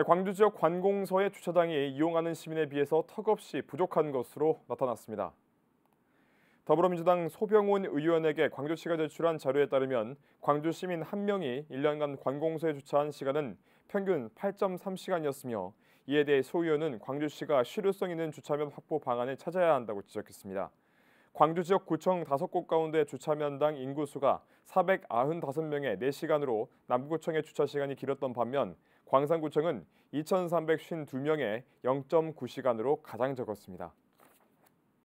네, 광주 지역 관공서의 주차장이 이용하는 시민에 비해서 턱없이 부족한 것으로 나타났습니다. 더불어민주당 소병훈 의원에게 광주시가 제출한 자료에 따르면 광주 시민 1명이 1년간 관공서에 주차한 시간은 평균 8.3시간이었으며 이에 대해 소 의원은 광주시가 실효성 있는 주차면 확보 방안을 찾아야 한다고 지적했습니다. 광주 지역 구청 5곳 가운데 주차면당 인구수가 495명의 4시간으로 남구청의 주차 시간이 길었던 반면 광산구청은 2,352명의 0.9시간으로 가장 적었습니다.